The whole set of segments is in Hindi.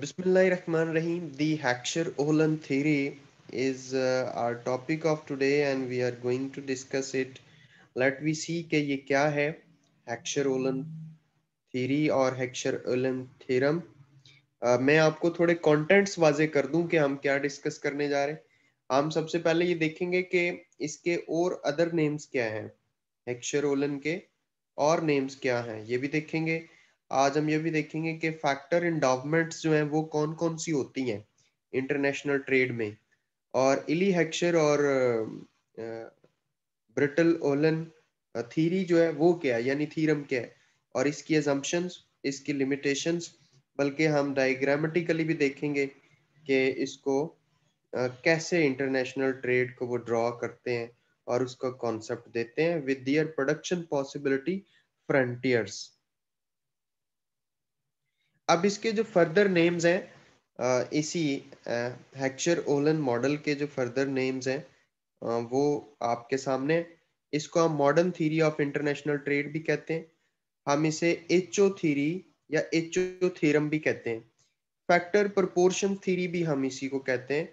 Bismillahirrahmanirrahim. The Haksher-Ohlin theory is uh, our topic of today and we are going to discuss it. Let we see कि ये क्या है Haksher-Ohlin theory और Haksher-Ohlin theorem. Uh, मैं आपको थोड़े contents वाजे कर दूं कि हम क्या discuss करने जा रहे हैं हम सबसे पहले ये देखेंगे कि इसके और अदर नेम्स क्या हैं Haksher-Ohlin के और नेम्स क्या हैं ये भी देखेंगे आज हम ये भी देखेंगे कि फैक्टर इंडावमेंट्स जो हैं वो कौन कौन सी होती हैं इंटरनेशनल ट्रेड में और इली हेक्शर और ब्रिटल ओलन थीरी जो है वो क्या है यानी थीरम क्या है और इसकी एजम्पन्स इसकी लिमिटेशंस बल्कि हम डायग्रामेटिकली भी देखेंगे कि इसको कैसे इंटरनेशनल ट्रेड को वो ड्रॉ करते हैं और उसका कॉन्सेप्ट देते हैं with their production possibility frontiers अब इसके जो फर्दर नेम्स हैं इसी हैक्चर ओलन मॉडल के जो फर्दर नेम्स हैं वो आपके सामने इसको हम modern theory of international trade भी कहते हैं हम इसे एच ओ थीरी या एच ओ थीरम भी कहते हैं फैक्टर प्रोपोर्शन थीरी भी हम इसी को कहते हैं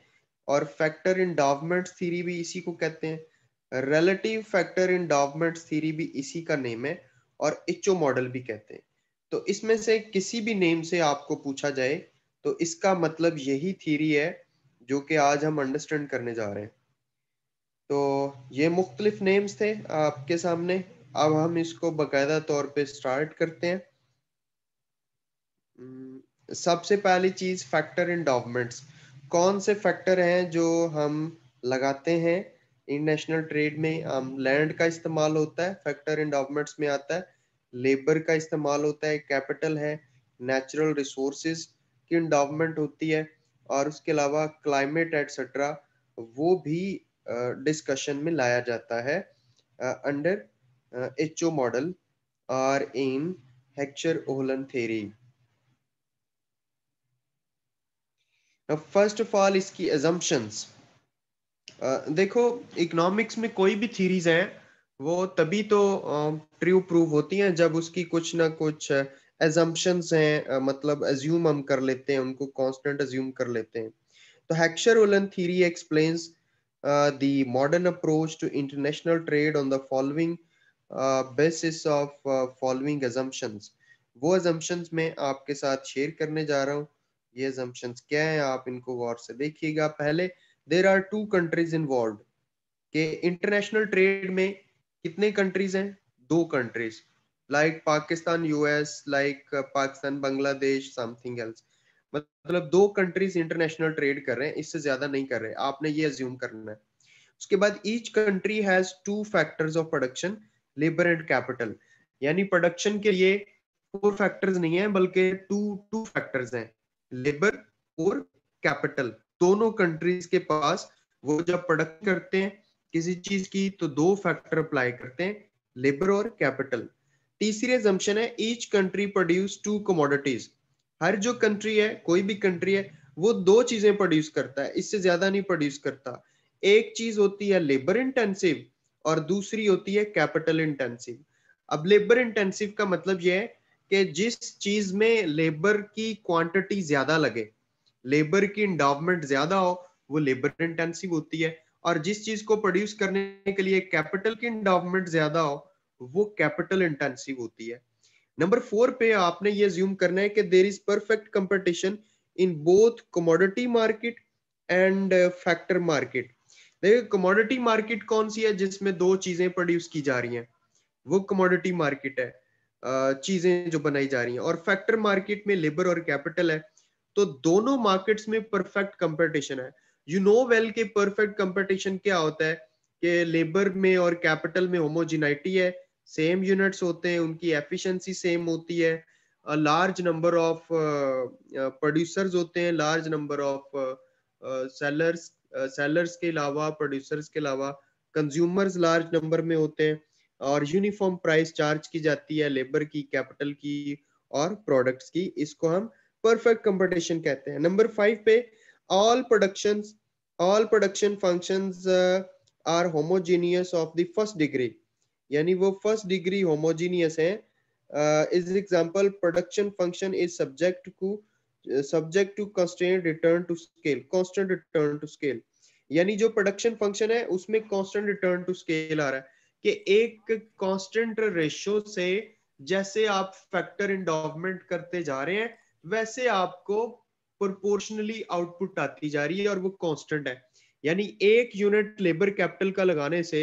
और फैक्टर इंडावमेंट थीरी भी इसी को कहते हैं रिलेटिव फैक्टर इंडावमेंट थीरी भी इसी का नेम है और एच ओ मॉडल भी कहते हैं तो इसमें से किसी भी नेम से आपको पूछा जाए तो इसका मतलब यही थीरी है जो कि आज हम अंडरस्टैंड करने जा रहे हैं तो ये मुख्तलिफ नेम्स थे आपके सामने अब हम इसको बाकायदा तौर पे स्टार्ट करते हैं हम्म, सबसे पहली चीज़ फैक्टर इंडॉवमेंट्स कौन से फैक्टर हैं जो हम लगाते हैं इंटरनेशनल ट्रेड में हम लैंड का इस्तेमाल होता है फैक्टर इंडॉवमेंट्स में आता है लेबर का इस्तेमाल होता है कैपिटल है नेचुरल रिसोर्सेज की इंडावमेंट होती है और उसके अलावा क्लाइमेट एटसेट्रा वो भी डिस्कशन में लाया जाता है अंडर एच ओ मॉडल और इन Heckscher Ohlin theory first of all इसकी एजम्पन्स देखो इकोनॉमिक्स में कोई भी थीरीज हैं वो तभी तो ट्रू प्रूव होती हैं जब उसकी कुछ ना कुछ एजम्पन हैं मतलब एज्यूम हम कर लेते हैं उनको कांस्टेंट एज्यूम कर लेते हैं तो Heckscher Ohlin theory explains the modern approach to international trade on the following basis of following assumptions वो एजम्पन्स मैं आपके साथ शेयर करने जा रहा हूँ ये एजम्पन्स क्या है आप इनको गौर से देखिएगा पहले there are two countries involve के इंटरनेशनल ट्रेड में कितने कंट्रीज हैं दो countries like Pakistan US like uh, Pakistan Bangladesh something else मतलब दो कंट्रीज इंटरनेशनल ट्रेड कर रहे हैं इससे ज्यादा नहीं कर रहे आपने ये अज्यूम करना है उसके बाद each country has two factors of production labour and capital यानी प्रोडक्शन के लिए फोर फैक्टर्स नहीं है बल्कि टू टू फैक्टर्स हैं लेबर और कैपिटल दोनों कंट्रीज के पास वो जब प्रोडक्ट करते हैं किसी चीज की तो दो फैक्टर अप्लाई करते हैं लेबर और कैपिटल तीसरी एजम्पन है each country produce two commodities हर जो कंट्री है कोई भी कंट्री है वो दो चीजें प्रोड्यूस करता है इससे ज्यादा नहीं प्रोड्यूस करता एक चीज होती है लेबर इंटेंसिव और दूसरी होती है कैपिटल इंटेंसिव अब लेबर इंटेंसिव का मतलब यह है कि जिस चीज में लेबर की क्वांटिटी ज्यादा लगे लेबर की इंडावमेंट ज्यादा हो वो लेबर इंटेंसिव होती है और जिस चीज को प्रोड्यूस करने के लिए कैपिटल की इंडावमेंट ज्यादा हो वो कैपिटल इंटेंसिव होती है नंबर फोर पे आपने ये ज्यूम करना है कि there is perfect competition in both commodity market and factor market देखिए कमोडिटी मार्केट कौन सी है जिसमें दो चीजें प्रोड्यूस की जा रही हैं वो कमोडिटी मार्केट है चीजें जो बनाई जा रही हैं और फैक्टर मार्केट में लेबर और कैपिटल है तो दोनों मार्केट्स में परफेक्ट कंपटीशन है यू नो वेल के परफेक्ट कंपटीशन क्या होता है कि लेबर में और कैपिटल में होमोजिनाइटी है सेम यूनिट्स होते हैं उनकी एफिशिएंसी सेम होती है लार्ज नंबर ऑफ प्रोड्यूसर्स होते हैं large number of sellers sellers के अलावा प्रोड्यूसर्स के अलावा कंज्यूमर्स लार्ज नंबर में होते हैं और यूनिफॉर्म प्राइस चार्ज की जाती है लेबर की कैपिटल की और प्रोडक्ट्स की इसको हम परफेक्ट कंपटीशन कहते हैं नंबर फाइव पे all productions all production functions are homogeneous of the first degree यानी वो फर्स्ट डिग्री होमोजीनियस हैं is example production function is subject to subject to constant return to scale constant return to scale यानी जो प्रोडक्शन फंक्शन है उसमें कांस्टेंट रिटर्न टू स्केल आ रहा है कि एक कांस्टेंट रेशियो से जैसे आप फैक्टर इंडोवमेंट करते जा रहे हैं वैसे आपको प्रोपोर्शनली आउटपुट आती जा रही है और वो कांस्टेंट है यानी एक यूनिट लेबर कैपिटल का लगाने से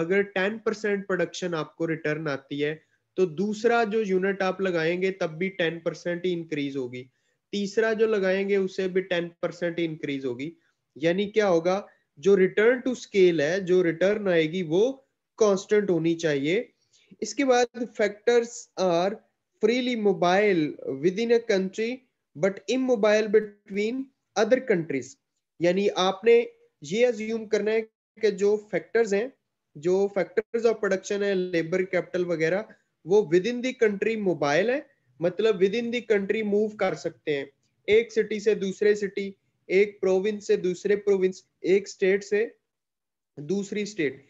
अगर 10 परसेंट प्रोडक्शन आपको रिटर्न आती है तो दूसरा जो यूनिट आप लगाएंगे तब भी 10 परसेंट इंक्रीज होगी तीसरा जो लगाएंगे उसे भी 10 परसेंट इंक्रीज होगी यानी क्या होगा जो रिटर्न टू स्केल है जो रिटर्न आएगी वो कॉन्स्टेंट होनी चाहिए इसके बाद factors are freely mobile within a country but immobile between other countries यानी आपने ये अज्यूम करना है कि जो फैक्टर्स हैं जो फैक्टर्स ऑफ प्रोडक्शन है लेबर कैपिटल वगैरह वो within the country mobile है मतलब within the country move कर सकते हैं एक सिटी से दूसरे सिटी एक प्रोविंस से दूसरे प्रोविंस एक स्टेट से दूसरी स्टेट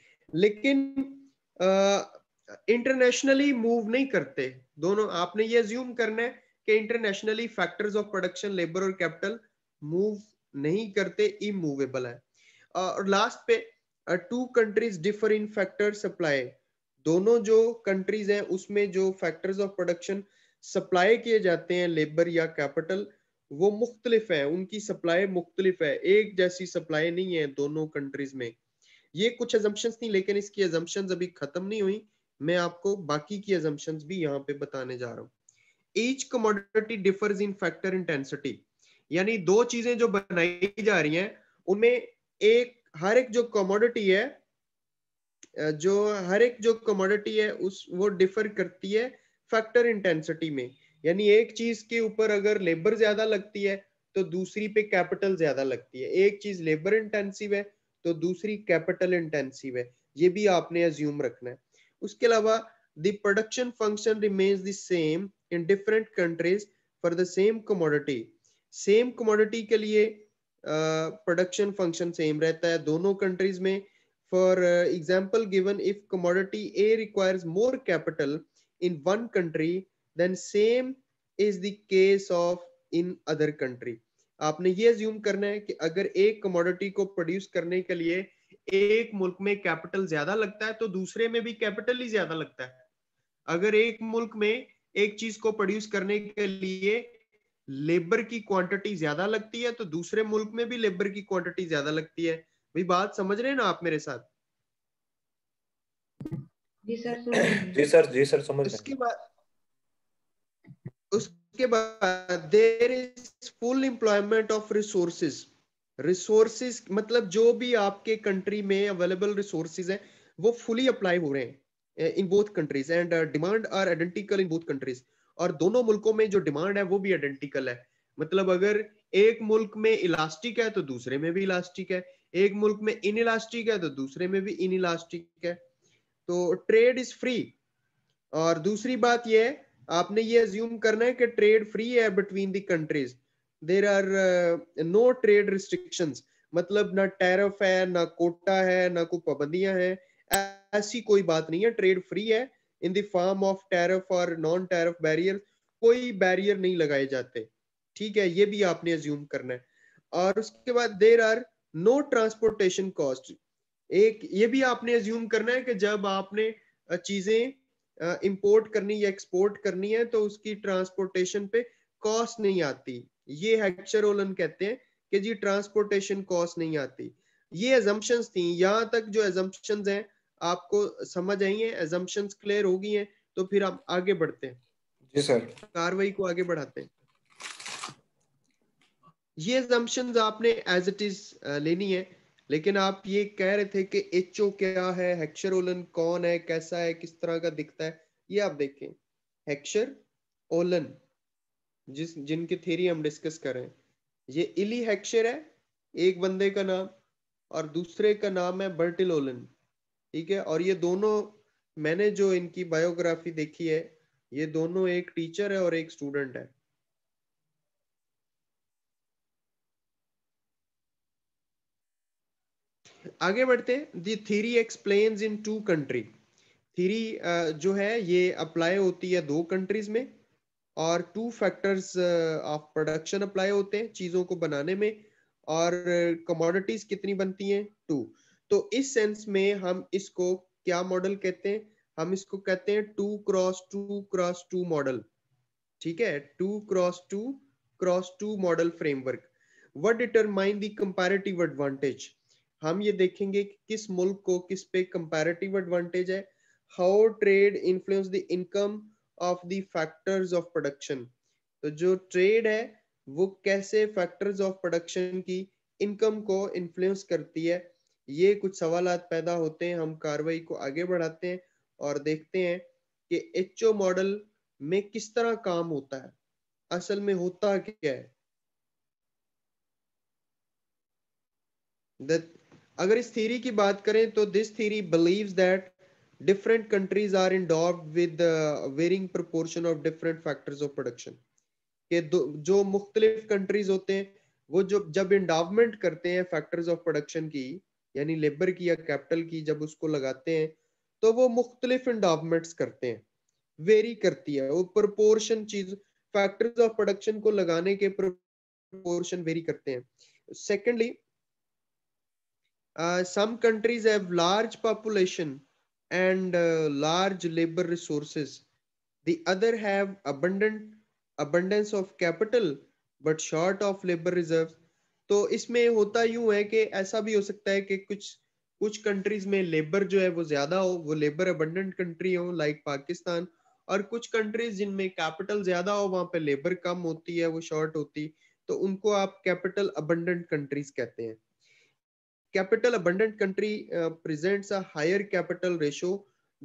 लेकिन इंटरनेशनली मूव नहीं करते दोनों आपने ये ज्यूम करना है कि internationally factors of production labour और कैपिटल मूव नहीं करते इमूवेबल है और लास्ट पे two countries differ in factor supply दोनों जो कंट्रीज हैं उसमें जो फैक्टर्स ऑफ प्रोडक्शन सप्लाई किए जाते हैं लेबर या कैपिटल वो मुख्तलिफ है उनकी सप्लाई मुख्तलिफ है एक जैसी सप्लाई नहीं है दोनों कंट्रीज में ये कुछ एजम्पन्स थी लेकिन इसकी एजम्पन्स अभी खत्म नहीं हुई मैं आपको बाकी की एजम्पन्स भी यहाँ पे बताने जा रहा हूँ each commodity differs in factor intensity यानी दो चीजें जो बनाई जा रही हैं उनमें एक हर एक जो कमोडिटी है जो हर एक जो कमोडिटी है उस वो डिफर करती है फैक्टर इंटेंसिटी में यानी एक चीज के ऊपर अगर लेबर ज्यादा लगती है तो दूसरी पे कैपिटल ज्यादा लगती है एक चीज लेबर इंटेंसिव है तो दूसरी कैपिटल इंटेंसिव है ये भी आपने अज्यूम रखना है उसके अलावा the production function remains the same in different countries for the same commodity same commodity के लिए प्रोडक्शन फंक्शन सेम रहता है दोनों कंट्रीज में for example given if commodity A requires more capital in one country then same is the case of in other country आपने ये ज्यूम करना है कि अगर एक कमोडिटी को प्रोड्यूस करने के लिए एक मुल्क में कैपिटल ज्यादा लगता है तो दूसरे में भी कैपिटल ही ज्यादा लगता है अगर एक मुल्क में एक चीज को प्रोड्यूस करने के लिए लेबर की क्वांटिटी ज्यादा लगती है तो दूसरे मुल्क में भी लेबर की क्वांटिटी ज्यादा लगती है भाई बात समझ रहे हैं ना आप मेरे साथ जी सर जी सर जी सर समझ उसके बाद उसके बाद there is full employment of resources resources मतलब जो भी आपके कंट्री में अवेलेबल रिसोर्सेज हैं वो फुली अप्लाई हो रहे हैं in both countries and demand are identical in both countries और दोनों मुल्कों में जो डिमांड है वो भी आइडेंटिकल है मतलब अगर एक मुल्क में इलास्टिक है तो दूसरे में भी इलास्टिक है एक मुल्क में इन इलास्टिक है तो दूसरे में भी इन इलास्टिक है तो ट्रेड इज फ्री और दूसरी बात यह आपने ये ज्यूम करना है कि ट्रेड फ्री है between the countries there are no trade restrictions मतलब ना टैरफ है ना कोटा है ना कोई पाबंदियां हैं ऐसी कोई बात नहीं है ट्रेड फ्री है in them form of tariff और नॉन टैरिफ बैरियर कोई बैरियर नहीं लगाए जाते ठीक है ये भी आपने एज्यूम करना है और उसके बाद there are no transportation cost एक ये भी आपने एज्यूम करना है कि जब आपने चीजें इंपोर्ट करनी या एक्सपोर्ट करनी है तो उसकी ट्रांसपोर्टेशन पे कॉस्ट नहीं आती ये हेक्चर ओलन कहते हैं कि जी ट्रांसपोर्टेशन कॉस्ट नहीं आती ये एजम्पन्स थी यहाँ तक जो एजम्पन्स हैं आपको समझ आई है एजम्पन क्लियर हो गई है तो फिर आप आगे बढ़ते हैं जी सर कार्रवाई को आगे बढ़ाते हैं ये एजम्पन आपने एज इट इज लेनी है लेकिन आप ये कह रहे थे कि एच ओ क्या है हेक्शर कौन है कैसा है किस तरह का दिखता है ये आप देखें हेक्शर ओलन जिस जिनकी थेरी हम डिस्कस कर रहे हैं ये इली हेक्शर है एक बंदे का नाम और दूसरे का नाम है बर्टिल ओलन ठीक है और ये दोनों मैंने जो इनकी बायोग्राफी देखी है ये दोनों एक टीचर है और एक स्टूडेंट है आगे बढ़ते हैं theory explains in two country theory जो है ये अप्लाई होती है दो कंट्रीज में और two factors of production apply होते हैं चीजों को बनाने में और कमोडिटीज कितनी बनती हैं टू तो इस सेंस में हम इसको क्या मॉडल कहते हैं हम इसको कहते हैं two cross two cross two model ठीक है two cross two cross two model framework what determine the comparative advantage हम ये देखेंगे कि किस मुल्क को किस पे कंपेरेटिव एडवांटेज है how trade influence the income of the factors of production तो जो ट्रेड है वो कैसे फैक्टर्स ऑफ प्रोडक्शन की इनकम को इन्फ्लुएंस करती है ये कुछ सवाल पैदा होते हैं हम कार्रवाई को आगे बढ़ाते हैं और देखते हैं कि एच मॉडल में किस तरह काम होता है असल में होता क्या है that अगर इस थीरी की बात करें तो this theory believes that different countries are in with varying proportion of different factors of production के जो मुख्तलिफ कंट्रीज होते हैं वो जो जब इंडावमेंट करते हैं फैक्टर्स ऑफ प्रोडक्शन की यानी लेबर की या कैपिटल की जब उसको लगाते हैं तो वो मुख्तलिफ इंडावमेंट्स करते हैं वेरी करती है वो प्रपोर्शन चीज फैक्टर्स ऑफ प्रोडक्शन को लगाने के प्रपोर्शन वेरी करते हैं secondly some countries have large population and large labour labor The other have abundant abundance of capital but short of labor reserves. तो इसमें होता यूं है कि ऐसा भी हो सकता है कि कुछ कुछ कंट्रीज में लेबर जो है वो ज्यादा हो वो लेबर अबंडेंट कंट्री हो लाइक पाकिस्तान और कुछ कंट्रीज जिनमें कैपिटल ज्यादा हो वहां पे लेबर कम होती है वो शॉर्ट होती तो उनको आप कैपिटल अबंडेंट कंट्रीज कहते हैं capital abundant country presents a higher capital ratio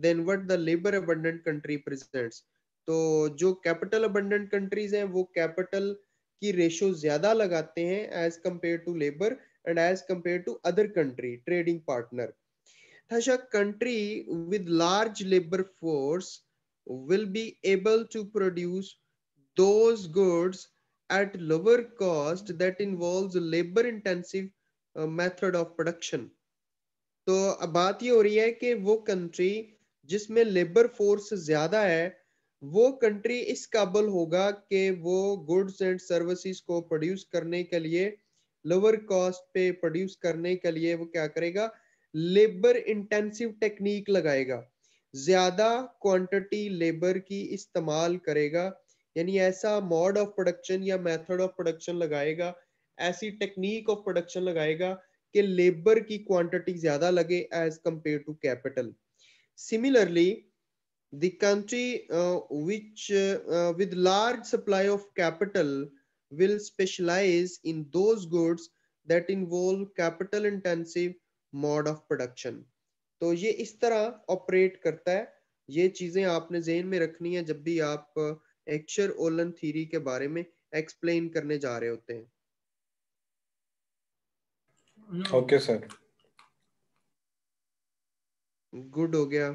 than what the labour abundant country presents तो जो कैपिटल अबंडेंट कंट्रीज हैं वो कैपिटल कि रेशो ज्यादा लगाते हैं as compare to labour and as compare to other country trading partner country with large labour force will be able to produce those goods at lower cost that involve labour intensive method of production तो बात ये हो रही है कि वो कंट्री जिसमें लेबर फोर्स ज्यादा है वो कंट्री इस काबल होगा कि वो गुड्स एंड सर्विसेज को प्रोड्यूस करने के लिए लोअर कॉस्ट पे प्रोड्यूस करने के लिए वो क्या करेगा लेबर इंटेंसिव टेक्निक लगाएगा ज्यादा क्वांटिटी लेबर की इस्तेमाल करेगा यानी ऐसा मोड ऑफ प्रोडक्शन या मेथड ऑफ प्रोडक्शन लगाएगा ऐसी टेक्निक ऑफ प्रोडक्शन लगाएगा कि लेबर की क्वांटिटी ज्यादा लगे as compare to capital similarly the country uh, which uh, uh, with large supply of capital will specialize in those goods that involve capital intensive mode of production तो ये इस तरह ऑपरेट करता है ये चीजें आपने जेन में रखनी है जब भी आप एक्शर ओलन थ्योरी के बारे में एक्सप्लेन करने जा रहे होते हैं ओके सर गुड हो गया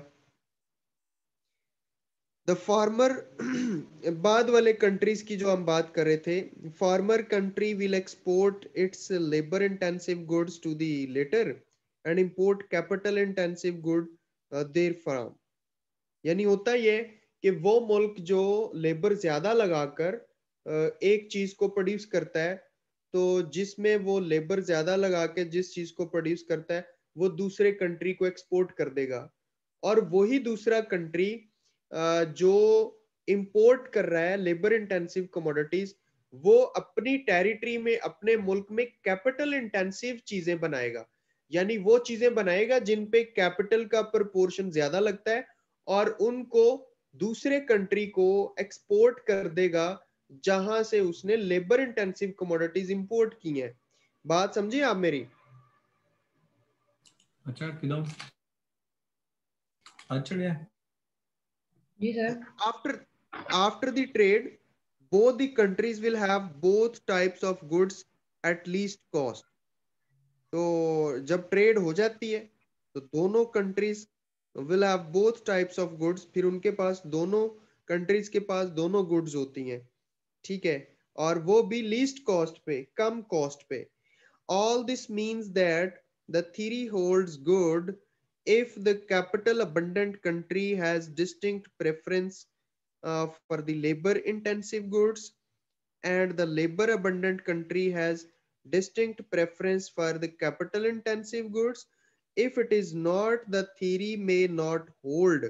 फॉर्मर फार्मर बाद वाले कंट्रीज की जो हम बात कर रहे थे former country will export its labour intensive goods to the latter and import capital intensive good therefrom यानी होता यह कि वो मुल्क जो लेबर ज्यादा लगाकर uh, एक चीज को प्रोड्यूस करता है तो जिसमें वो लेबर ज्यादा लगा के जिस चीज को प्रोड्यूस करता है वो दूसरे कंट्री को एक्सपोर्ट कर देगा और वही दूसरा कंट्री जो इंपोर्ट कर रहा है लेबर इंटेंसिव कमोडिटीज वो अपनी टेरिटरी में अपने मुल्क में कैपिटल इंटेंसिव चीजें बनाएगा यानी वो चीजें बनाएगा जिन पे कैपिटल का प्रपोर्शन ज्यादा लगता है और उनको दूसरे कंट्री को एक्सपोर्ट कर देगा जहां से उसने लेबर इंटेंसिव कमोडिटीज इंपोर्ट की हैं बात समझिए आप मेरी अच्छा अच्छा जी sir after after the trade both the countries will have both types of goods at least cost तो जब ट्रेड हो जाती है तो दोनों countries will have both types of goods फिर उनके पास दोनों कंट्रीज के पास दोनों गुड्स होती हैं ठीक है और वो भी लीस्ट कॉस्ट पे कम कॉस्ट पे all this means that the theory holds good if the capital abundant country has distinct preference uh, for the labor intensive goods and the labor abundant country has distinct preference for the capital intensive goods if it is not the theory may not hold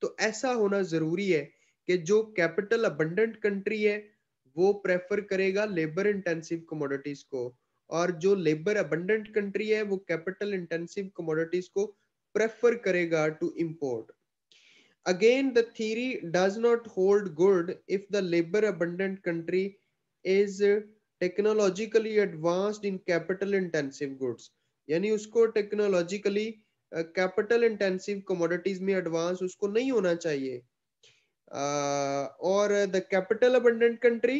to aisa hona zaruri hai ki jo capital abundant country hai wo prefer karega labor intensive commodities ko और जो लेबर अबंडेंट कंट्री है वो कैपिटल इंटेंसिव कमोडिटीज को प्रेफर करेगा to import. Again the theory does not hold good if the labour abundant country is technologically advanced in capital intensive goods यानी उसको टेक्नोलॉजिकली कैपिटल इंटेंसिव कमोडिटीज में एडवांस उसको नहीं होना चाहिए और the capital abundant country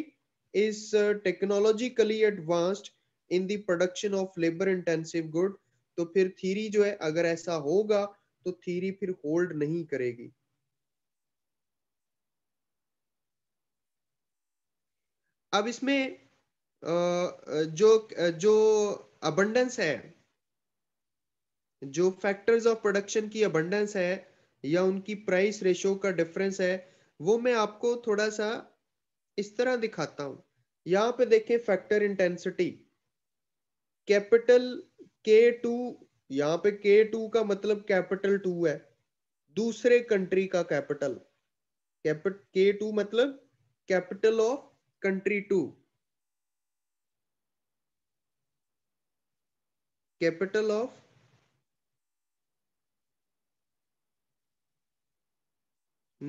is technologically advanced in the production of labour intensive good तो फिर थीरी जो है अगर ऐसा होगा तो थीरी फिर होल्ड नहीं करेगी अब इसमें जो जो अबंडेंस है जो फैक्टर्स ऑफ प्रोडक्शन की अबंडेंस है या उनकी प्राइस रेशो का डिफरेंस है वो मैं आपको थोड़ा सा इस तरह दिखाता हूं यहां पे देखें factor intensity capital K two यहाँ पे के टू का मतलब कैपिटल टू है दूसरे कंट्री का कैपिटल के टू मतलब capital of country two capital of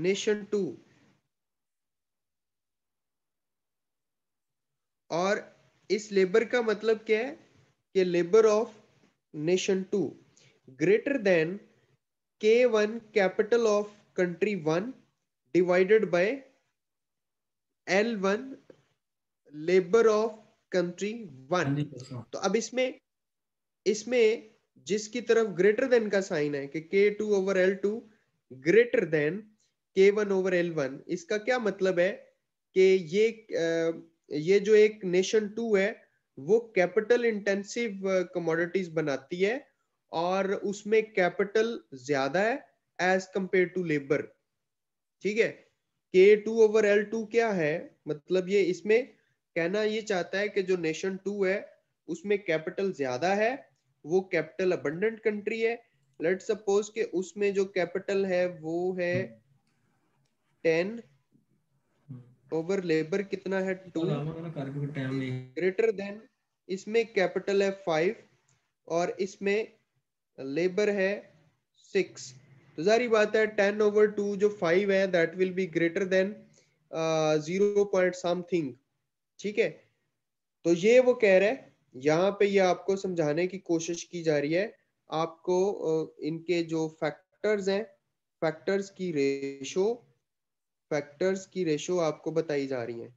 nation two और इस लेबर का मतलब क्या है कि labour of greater than K one capital of country one divided by L one labour of country one तो अब इसमें इसमें जिसकी तरफ ग्रेटर देन का साइन है कि K two over L two greater than K one over L one इसका क्या मतलब है कि ये ये जो एक नेशन टू है वो कैपिटल इंटेंसिव कमोडिटीज बनाती है और उसमें कैपिटल ज्यादा है एज कंपेयर टू लेबर ठीक है के टू ओवर एल टू क्या है मतलब ये इसमें कहना ये चाहता है कि जो नेशन टू है उसमें कैपिटल ज्यादा है वो कैपिटल अबंडेंट कंट्री है लेट सपोज के उसमें जो कैपिटल है वो है टेन हम्म। ओवर लेबर कितना है टू ग्रेटर देन इसमें कैपिटल है फाइव और इसमें लेबर है सिक्स तो जारी बात है टेन ओवर टू जो फाइव है that will be greater than zero point something ठीक है तो ये वो कह रहा है यहाँ पे ये आपको समझाने की कोशिश की जा रही है आपको uh, इनके जो फैक्टर्स हैं फैक्टर्स की रेशो फैक्टर्स की रेशो आपको बताई जा रही है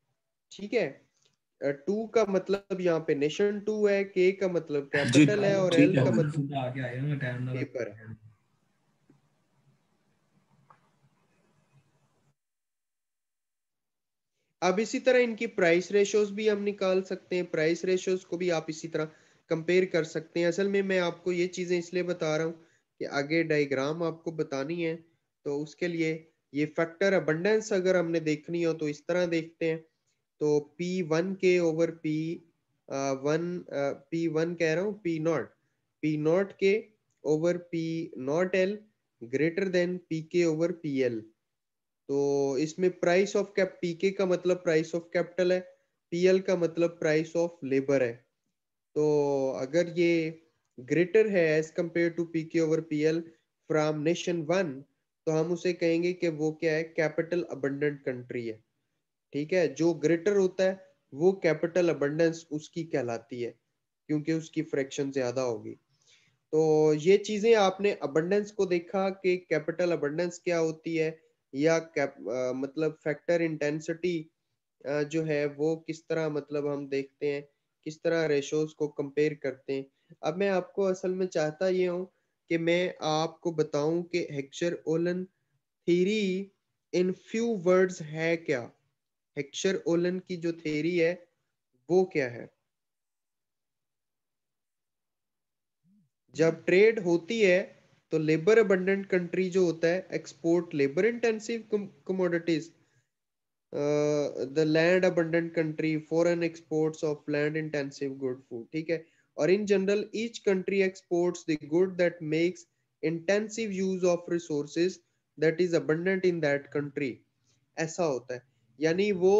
ठीक है टू का मतलब यहाँ पे नेशन टू है के का मतलब कैपिटल है और एल का मतलब पेपर है अब इसी तरह इनकी प्राइस रेशोज भी हम निकाल सकते हैं प्राइस रेशोज को भी आप इसी तरह कंपेयर कर सकते हैं असल में मैं आपको ये चीजें इसलिए बता रहा हूँ कि आगे डायग्राम आपको बतानी है तो उसके लिए ये फैक्टर अबंडेंस अगर हमने देखनी हो तो इस तरह देखते हैं तो P one K over P one P one कह रहा हूँ P not P not K over P not L greater than P K over P L तो इसमें price of cap P K का मतलब प्राइस ऑफ कैपिटल है पी एल का मतलब प्राइस ऑफ लेबर है तो अगर ये ग्रेटर है as compare to P K over P L from nation one तो हम उसे कहेंगे कि वो क्या है कैपिटल अबंडेंट कंट्री है ठीक है जो ग्रेटर होता है वो कैपिटल अबंडेंस उसकी कहलाती है क्योंकि उसकी फ्रैक्शन ज्यादा होगी तो ये चीजें आपने अबंडेंस को देखा कि कैपिटल अबंडेंस क्या होती है या कैप आ, मतलब फैक्टर इंटेंसिटी जो है वो किस तरह मतलब हम देखते हैं किस तरह रेशोज को कंपेयर करते हैं अब मैं आपको असल में चाहता ये हूँ कि मैं आपको बताऊं कि Heckscher Ohlin theory in few words है क्या हेक्चर ओलन की जो थेरी है वो क्या है जब ट्रेड होती है तो लेबर अबंडेंट कंट्री जो होता है export labour intensive commodities the land abundant country foreign exports of land intensive good food ठीक है or in general each country exports the good that makes intensive use of resources that is abundant in that country ऐसा होता है यानी वो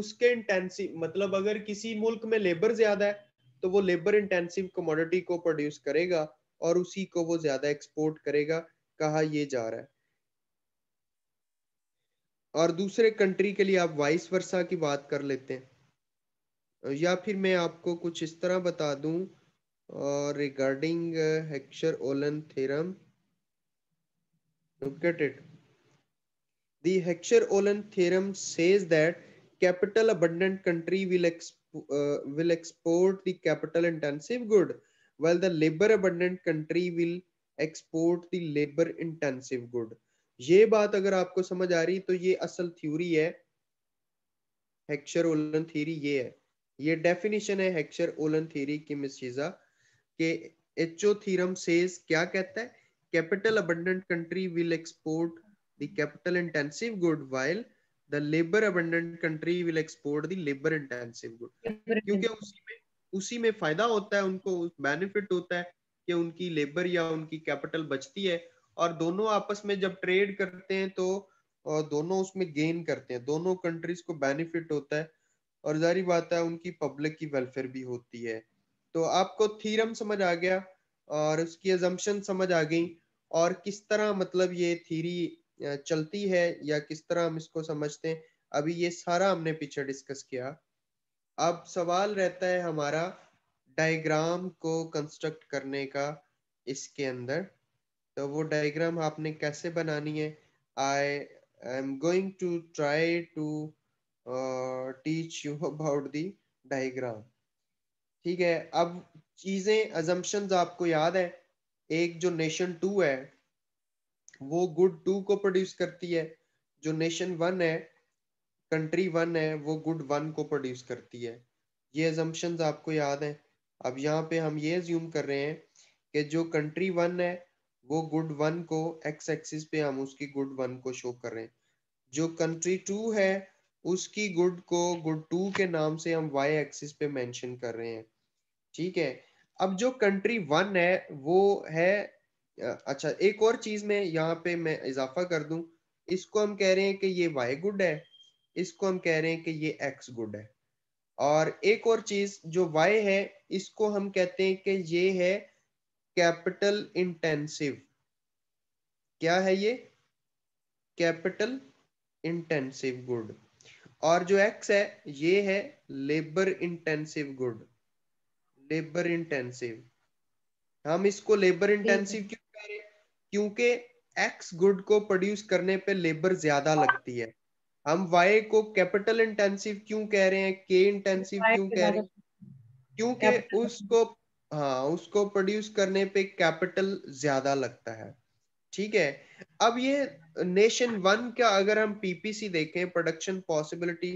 उसके इंटेंसिव मतलब अगर किसी मुल्क में लेबर ज्यादा है तो वो लेबर इंटेंसिव कमोडिटी को प्रोड्यूस करेगा और उसी को वो ज्यादा एक्सपोर्ट करेगा कहा ये जा रहा है और दूसरे कंट्री के लिए आप वाइस वर्षा की बात कर लेते हैं या फिर मैं आपको कुछ इस तरह बता दूं regarding Heckscher Ohlin theorem look at it the Heckscher Ohlin theorem says that capital abundant country will will export the capital intensive good well the labour abundant country will export the labour intensive good ये बात अगर आपको समझ आ रही तो ये असल थ्योरी है हेक्शर ओलन थ्योरी ये है ये डेफिनेशन है हेक्शर ओलन थ्योरी की मिस चीजा के एचओ थ्योरम सेज क्या कहता है capital abundant country will export the capital intensive good while the labour abundant country will export the labour intensive good क्योंकि उसी में उसी में फायदा होता है उनको बेनिफिट होता है कि उनकी लेबर या उनकी कैपिटल बचती है और दोनों आपस में जब ट्रेड करते हैं तो दोनों उसमें गेन करते हैं दोनों कंट्रीज को बेनिफिट होता है और जारी बात है उनकी पब्लिक की वेलफेयर भी होती है तो आपको थीरम समझ आ गया और उसकी एजम्पन समझ आ गई और किस तरह मतलब ये थीरी चलती है या किस तरह हम इसको समझते हैं अभी ये सारा हमने पीछे डिस्कस किया अब सवाल रहता है हमारा डायग्राम को कंस्ट्रक्ट करने का इसके अंदर तो वो डायग्राम आपने कैसे बनानी है I I am going to try to uh, teach you about the diagram ठीक है अब चीजें अजम्पन्स आपको याद है एक जो नेशन टू है वो गुड टू को प्रोड्यूस करती है जो नेशन वन है कंट्री वन है वो गुड वन को प्रोड्यूस करती है ये एजम्पन्स आपको याद है अब यहाँ पे हम ये ज्यूम कर रहे हैं कि जो कंट्री वन है वो गुड वन को एक्स एक्सिस पे हम उसकी गुड वन को शो कर रहे हैं जो कंट्री टू है उसकी गुड को गुड टू के नाम से हम वाई एक्सिस पे मेंशन कर रहे हैं ठीक है अब जो कंट्री वन है वो है अच्छा एक और चीज में यहाँ पे मैं इजाफा कर दूं इसको हम कह रहे हैं कि ये वाई गुड है इसको हम कह रहे हैं कि ये एक्स गुड है और एक और चीज जो वाई है इसको हम कहते हैं कि ये है कैपिटल इंटेंसिव क्या है ये कैपिटल इंटेंसिव गुड और जो एक्स है ये है labour intensive good labour intensive हम इसको लेबर इंटेंसिव क्यों कह रहे क्योंकि एक्स गुड को प्रोड्यूस करने पे लेबर ज्यादा लगती है हम वाई को कैपिटल इंटेंसिव क्यों कह रहे हैं के इंटेंसिव क्यों कह रहे हैं क्योंकि उसको हाँ उसको प्रोड्यूस करने पे कैपिटल ज्यादा लगता है ठीक है अब ये नेशन वन का अगर हम पीपीसी देखें प्रोडक्शन पॉसिबिलिटी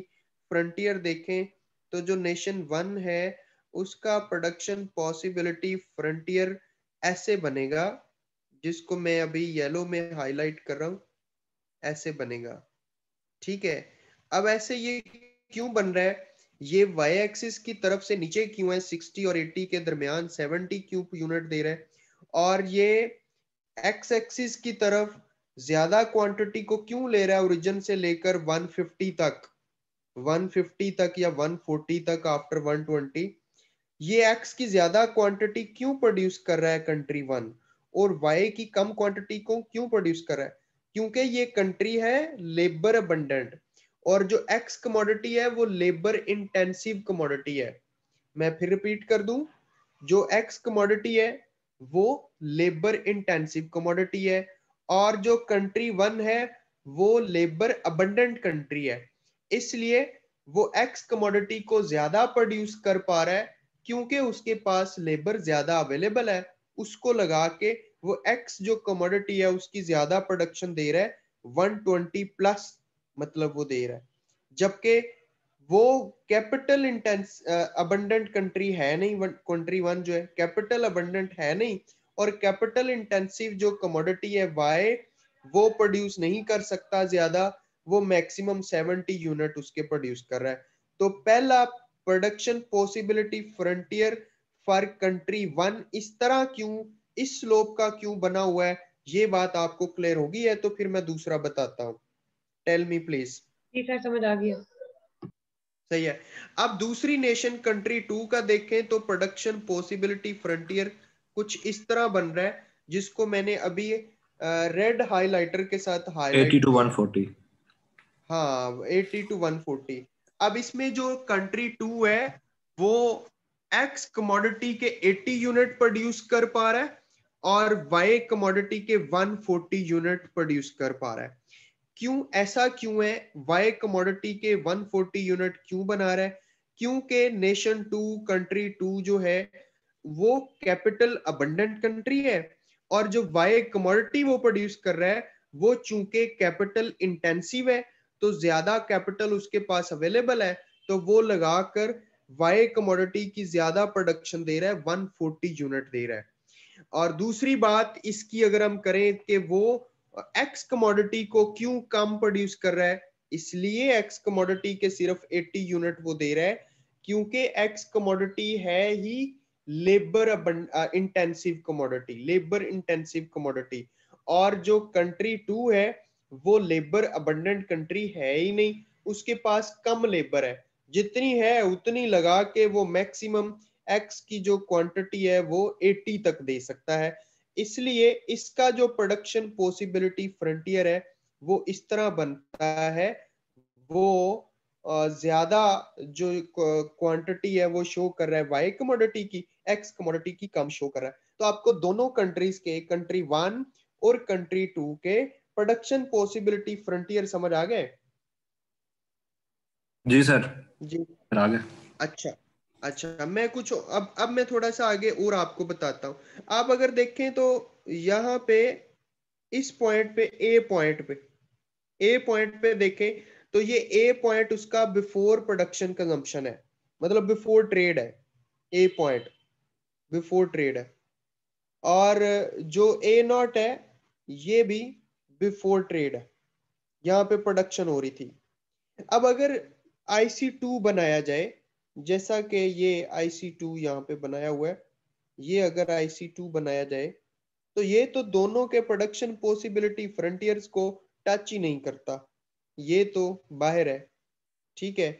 फ्रंटियर देखें तो जो नेशन वन है उसका प्रोडक्शन पॉसिबिलिटी फ्रंटियर ऐसे बनेगा जिसको मैं अभी येलो में हाईलाइट कर रहा हूँ ऐसे बनेगा ठीक है अब ऐसे ये क्यों बन रहा है ये वाई एक्सिस की तरफ से नीचे क्यों है 60 और 80 के दरमियान 70 क्यों यूनिट दे रहा है और ये एक्स एक्सिस की तरफ ज्यादा क्वांटिटी को क्यों ले रहा है ओरिजिन से लेकर 150 तक 150 तक या 140 तक आफ्टर 120 ये एक्स की ज्यादा क्वांटिटी क्यों प्रोड्यूस कर रहा है कंट्री वन और वाई की कम क्वांटिटी को क्यों प्रोड्यूस कर रहा है क्योंकि ये कंट्री है लेबर अबंडेंट और जो एक्स कमोडिटी है वो लेबर इंटेंसिव कमोडिटी है मैं फिर रिपीट कर दूं जो एक्स कमोडिटी है वो लेबर इंटेंसिव कमोडिटी है और जो कंट्री वन है वो लेबर अबंडेंट कंट्री है इसलिए वो एक्स कमोडिटी को ज्यादा प्रोड्यूस कर पा रहा है क्योंकि उसके पास लेबर ज्यादा अवेलेबल है उसको लगा के वो एक्स जो कमोडिटी है उसकी ज्यादा प्रोडक्शन दे रहा है 120 प्लस मतलब वो दे रहा है जबकि वो कैपिटल इंटेंस अबंडेंट कंट्री है नहीं कंट्री वन जो है कैपिटल अबंडेंट है नहीं और कैपिटल इंटेंसिव जो कमोडिटी है वाई वो प्रोड्यूस नहीं कर सकता ज्यादा वो मैक्सिमम सेवेंटी यूनिट उसके प्रोड्यूस कर रहा है तो पहला production possibility frontier for country one इस तरह क्यों इस स्लोप का क्यों बना हुआ है ये बात आपको क्लियर होगी है तो फिर मैं दूसरा बताता हूँ टेल मी प्लीज ठीक है समझ आ गया सही है अब दूसरी नेशन कंट्री टू का देखें तो प्रोडक्शन पॉसिबिलिटी फ्रंटियर कुछ इस तरह बन रहा है जिसको मैंने अभी रेड हाइलाइटर के साथ हाईलाइट 80 टू फोर्टी हाँ एटी टू वन फोर्टी अब इसमें जो कंट्री टू है वो एक्स कमोडिटी के 80 यूनिट प्रोड्यूस कर पा रहा है और वाई कमोडिटी के 140 यूनिट प्रोड्यूस कर पा रहा है क्यों ऐसा क्यों है वाई कमोडिटी के 140 यूनिट क्यों बना रहा है क्योंकि नेशन टू कंट्री टू जो है वो कैपिटल अबंडेंट कंट्री है और जो वाई कमोडिटी वो प्रोड्यूस कर रहा है वो चूंकि कैपिटल इंटेंसिव है तो ज्यादा कैपिटल उसके पास अवेलेबल है तो वो लगाकर वाई कमोडिटी की ज्यादा प्रोडक्शन दे रहा है 140 यूनिट दे रहा है और दूसरी बात इसकी अगर हम करें कि वो और एक्स कमोडिटी को क्यों कम प्रोड्यूस कर रहा है इसलिए एक्स कमोडिटी के सिर्फ 80 यूनिट वो दे रहा है क्योंकि एक्स कमोडिटी है ही labour intensive commodity labour intensive commodity और जो कंट्री टू है वो लेबर अबंडेंट कंट्री है ही नहीं उसके पास कम लेबर है जितनी है उतनी लगा के वो मैक्सिमम एक्स की जो क्वांटिटी है वो 80 तक दे सकता है इसलिए इसका जो प्रोडक्शन पॉसिबिलिटी फ्रंटियर है वो इस तरह बनता है वो ज्यादा जो क्वांटिटी है वो शो कर रहा है वाई कमोडिटी की एक्स कमोडिटी की कम शो कर रहा है तो आपको दोनों कंट्रीज के कंट्री वन और कंट्री टू के प्रोडक्शन पॉसिबिलिटी फ्रंटियर समझ आ गए जी सर जी आ गए अच्छा अच्छा मैं कुछ अब अब मैं थोड़ा सा आगे और आपको बताता हूँ आप अगर देखें तो यहाँ पे इस पॉइंट पे ए पॉइंट पे ए पॉइंट पे देखें तो ये ए पॉइंट उसका बिफोर प्रोडक्शन कंजम्पशन है मतलब बिफोर ट्रेड है ए पॉइंट बिफोर ट्रेड है और जो ए नॉट है ये भी बिफोर ट्रेड है यहाँ पे प्रोडक्शन हो रही थी अब अगर आईसी टू बनाया जाए जैसा कि ये आई सी टू यहाँ पे बनाया हुआ है ये अगर आई सी टू बनाया जाए तो ये तो दोनों के प्रोडक्शन पॉसिबिलिटी फ्रंटियर्स को टच ही नहीं करता ये तो बाहर है ठीक है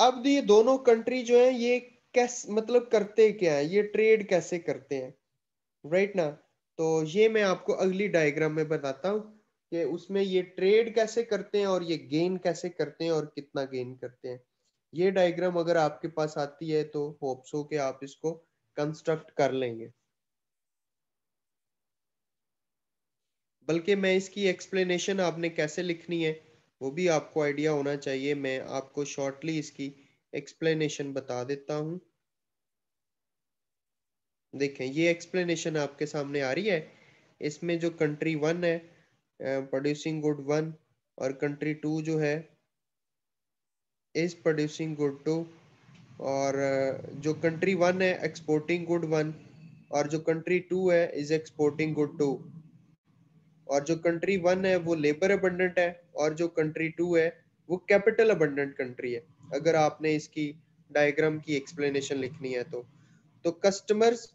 अब ये दोनों कंट्री जो है ये कैस मतलब करते क्या है ये ट्रेड कैसे करते हैं राइट ना तो ये मैं आपको अगली डायग्राम में बताता हूँ कि उसमें ये ट्रेड कैसे करते हैं और ये गेन कैसे करते हैं और कितना गेन करते हैं ये डायग्राम अगर आपके पास आती है तो होप्सो के आप इसको कंस्ट्रक्ट कर लेंगे बल्कि मैं इसकी एक्सप्लेनेशन आपने कैसे लिखनी है वो भी आपको आइडिया होना चाहिए मैं आपको शॉर्टली इसकी एक्सप्लेनेशन बता देता हूं देखें ये एक्सप्लेनेशन आपके सामने आ रही है इसमें जो कंट्री वन है प्रोड्यूसिंग गुड वन और कंट्री टू जो है इज प्रोड्यूसिंग गुड टू और जो कंट्री वन है एक्सपोर्टिंग गुड वन और जो कंट्री टू है इज एक्सपोर्टिंग गुड टू और जो कंट्री वन है वो लेबर अबंडेंट है और जो कंट्री टू है वो कैपिटल अबंडेंट कंट्री है अगर आपने इसकी डायग्राम की एक्सप्लेनेशन लिखनी है तो तो customers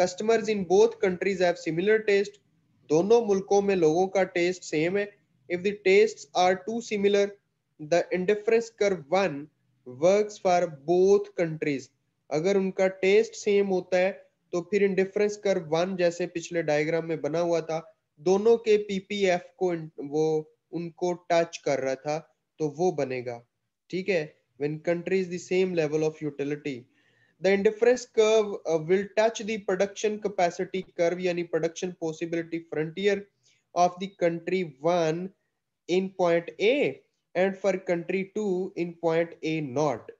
customers in both countries have similar taste दोनों मुल्कों में लोगों का टेस्ट सेम है if the tastes are too similar the indifference curve one works for both countries अगर उनका टेस्ट सेम होता है तो फिर इंडिफरेंस कर वन जैसे पिछले डायग्राम में बना हुआ था दोनों के पीपीएफ को वो उनको टच कर रहा था तो वो बनेगा ठीक है when country is the same level of utility the indifference curve uh, will touch the production capacity curve yani production possibility frontier of the country one in point a and for country 2 in point A not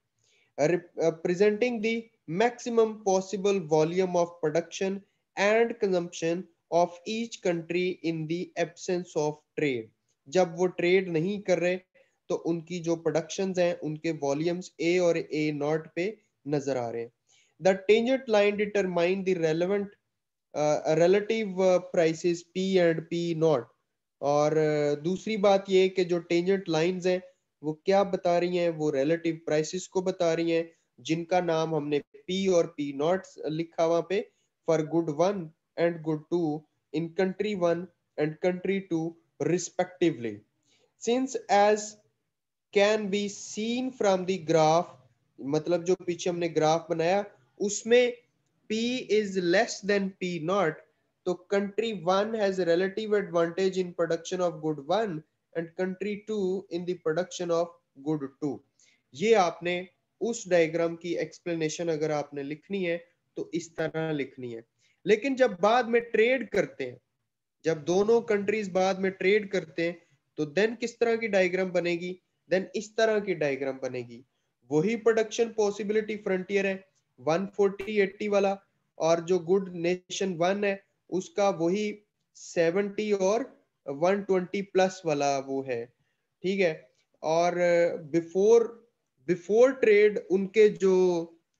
representing the maximum possible volume of production and consumption of each country in the absence of trade. jab wo trade nahi kar rahe to unki jo productions hain unke volumes A aur A not pe nazar aa rahe The tangent line determine the relevant uh, relative uh, prices P and P not और दूसरी बात ये कि जो टेंजेंट लाइंस हैं वो क्या बता रही हैं वो रिलेटिव प्राइसेस को बता रही हैं जिनका नाम हमने पी और पी नॉट लिखा वहां पे for good one and good two in country one and country two respectively since as can be seen from the graph मतलब जो पीछे हमने ग्राफ बनाया उसमें P is less than P not तो country one has relative advantage in production of good one and country two in production of good two ये आपने उस डायग्राम की एक्सप्लेनेशन अगर आपने लिखनी है तो इस तरह लिखनी है लेकिन जब बाद में ट्रेड करते हैं जब दोनों कंट्रीज बाद में ट्रेड करते हैं तो देन किस तरह की डायग्राम बनेगी देन इस तरह की डायग्राम बनेगी वही प्रोडक्शन पॉसिबिलिटी फ्रंटियर है 140 80 वाला और जो गुड नेशन वन है उसका वही सेवेंटी और वन ट्वेंटी प्लस वाला वो है ठीक है और बिफोर बिफोर ट्रेड उनके जो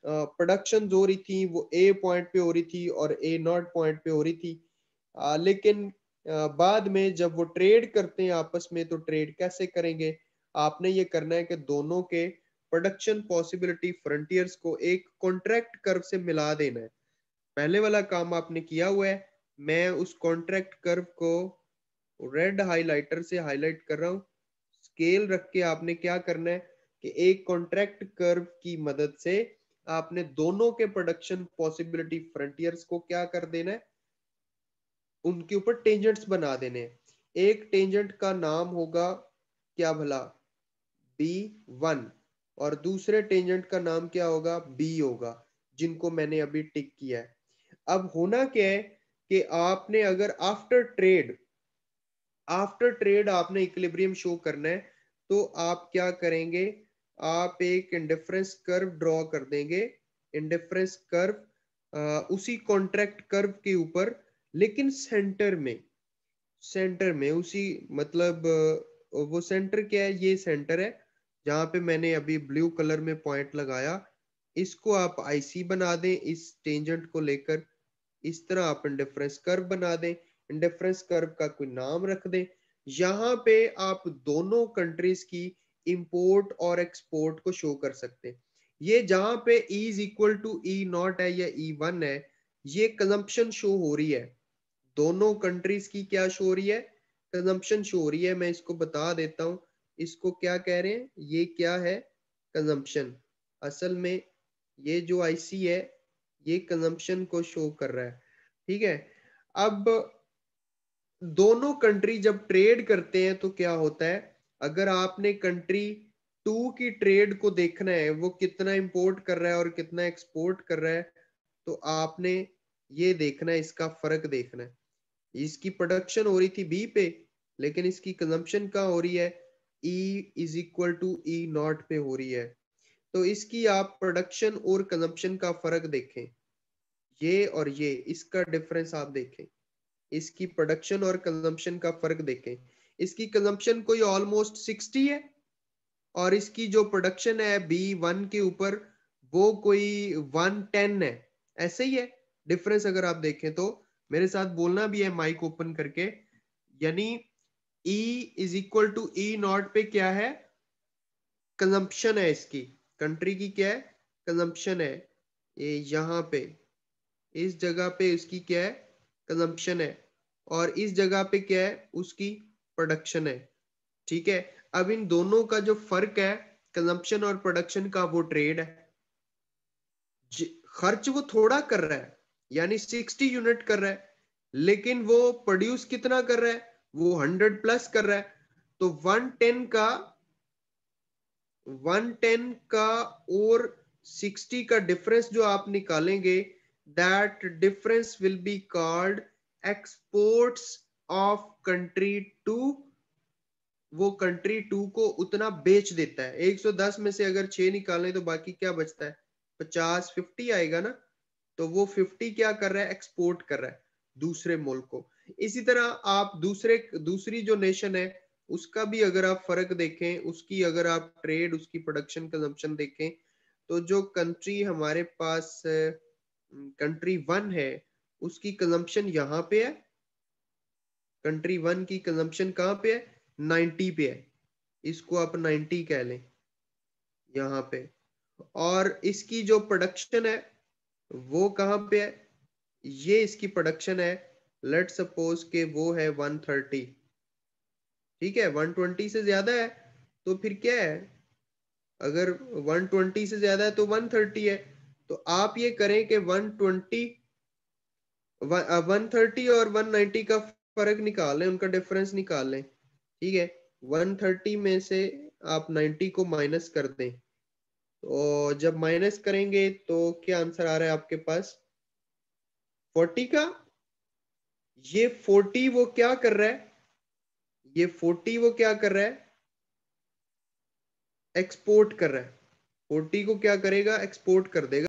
प्रोडक्शन हो रही थी वो ए पॉइंट पे हो रही थी और ए नॉट पॉइंट पे हो रही थी आ, लेकिन आ, बाद में जब वो ट्रेड करते हैं आपस में तो ट्रेड कैसे करेंगे आपने ये करना है कि दोनों के प्रोडक्शन पॉसिबिलिटी फ्रंटियर्स को एक कॉन्ट्रैक्ट कर्व से मिला देना है पहले वाला काम आपने किया हुआ है मैं उस कॉन्ट्रैक्ट कर्व को रेड हाईलाइटर से हाईलाइट कर रहा हूं स्केल रख के आपने क्या करना है कि एक कॉन्ट्रैक्ट कर्व की मदद से आपने दोनों के प्रोडक्शन पॉसिबिलिटी फ्रंटियर्स को क्या कर देना है उनके ऊपर टेंजेंट्स बना देने एक टेंजेंट का नाम होगा क्या भला बी वन और दूसरे टेंजेंट का नाम क्या होगा बी होगा जिनको मैंने अभी टिक किया है अब होना क्या है कि आपने अगर आफ्टर ट्रेड आफ्टर ट्रेड आपने इक्लिब्रियम शो करना है तो आप क्या करेंगे आप एक इंडिफरेंस कर्व ड्रॉ कर देंगे इंडिफरेंस कर्व उसी कॉन्ट्रैक्ट कर्व के ऊपर लेकिन सेंटर में सेंटर में उसी मतलब वो सेंटर क्या है ये सेंटर है जहां पे मैंने अभी ब्लू कलर में पॉइंट लगाया इसको आप आईसी बना दें इस टेंजेंट को लेकर इस तरह आप इंडिफरेंस कर्व बना दें इंडिफरेंस कर्व का कोई नाम रख दें यहाँ पे आप दोनों कंट्रीज की इंपोर्ट और एक्सपोर्ट को शो कर सकते हैं ये जहां पे is equal to E not है या ई e वन है ये कंजम्पशन शो हो रही है दोनों कंट्रीज की क्या शो हो रही है कंजम्पशन शो हो रही है मैं इसको बता देता हूँ इसको क्या कह रहे हैं ये क्या है कंजम्पशन असल में ये जो आईसी है ये कंजम्पशन को शो कर रहा है ठीक है अब दोनों कंट्री जब ट्रेड करते हैं तो क्या होता है अगर आपने कंट्री टू की ट्रेड को देखना है वो कितना इंपोर्ट कर रहा है और कितना एक्सपोर्ट कर रहा है तो आपने ये देखना है इसका फर्क देखना है इसकी प्रोडक्शन हो रही थी बी पे लेकिन इसकी कंजम्पशन कहाँ हो रही है E is equal to E not पे हो रही है तो इसकी आप प्रोडक्शन और कंजप्शन का फर्क देखें ये और ये इसका डिफरेंस आप देखें इसकी प्रोडक्शन और कंजम्पशन का फर्क देखें इसकी कंजम्पशन कोई ऑलमोस्ट सिक्सटी है और इसकी जो प्रोडक्शन है बी वन के ऊपर वो कोई वन टेन है ऐसे ही है डिफरेंस अगर आप देखें तो मेरे साथ बोलना भी है माइक ओपन करके यानी E is equal to E not पे क्या है कंजम्पशन है इसकी कंट्री की क्या है कंजम्पशन है ये यहाँ पे इस जगह पे उसकी क्या है कंजम्पशन है और इस जगह पे क्या है उसकी प्रोडक्शन है ठीक है अब इन दोनों का जो फर्क है कंजम्पशन और प्रोडक्शन का वो ट्रेड है खर्च वो थोड़ा कर रहा है यानी सिक्सटी यूनिट कर रहा है लेकिन वो प्रोड्यूस कितना कर रहा है वो हंड्रेड प्लस कर रहा है तो वन टेन का 110 का और 60 का डिफरेंस जो आप निकालेंगे that difference will be called exports of country two वो कंट्री टू को उतना बेच देता है 110 में से अगर छह निकालें तो बाकी क्या बचता है 50 50 आएगा ना तो वो 50 क्या कर रहा है एक्सपोर्ट कर रहा है दूसरे मुल्क को इसी तरह आप दूसरे दूसरी जो नेशन है उसका भी अगर आप फर्क देखें उसकी अगर आप ट्रेड उसकी प्रोडक्शन कंजम्पशन देखें तो जो कंट्री हमारे पास कंट्री वन है उसकी कंजम्पशन यहाँ पे है कंट्री वन की कंजम्पशन कहाँ पे है नाइन्टी पे है इसको आप नाइन्टी कह लें यहाँ पे और इसकी जो प्रोडक्शन है वो कहाँ पे है ये इसकी प्रोडक्शन है लेट सपोज के वो है वन थर्टी ठीक है 120 से ज्यादा है तो फिर क्या है अगर 120 से ज्यादा है तो 130 है तो आप ये करें कि 120 130 uh, और 190 का फर्क निकालें उनका डिफरेंस निकालें ठीक है 130 में से आप 90 को माइनस कर दें तो जब माइनस करेंगे तो क्या आंसर आ रहा है आपके पास 40 का ये 40 वो क्या कर रहा है ये फोर्टी वो क्या कर रहा है एक्सपोर्ट कर रहा है फोर्टी को क्या करेगा एक्सपोर्ट कर देगा